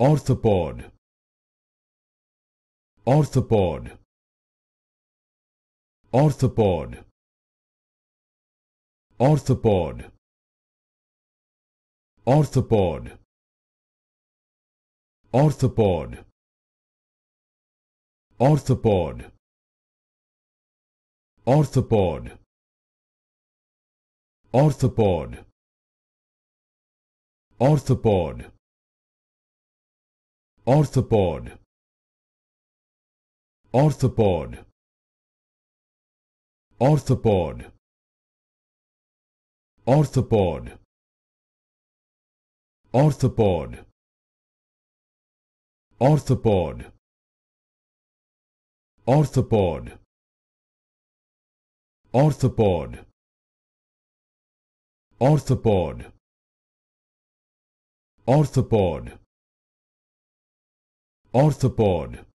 Orthopod Orthopod Orthopod Orthopod Orthopod Orthopod Orthopod Orthopod Orthopod Orthopod Orthopod Orthopod Orthopod Orthopod Orthopod Orthopod Orthopod Orthopod Orthopod Orthopod Orthopod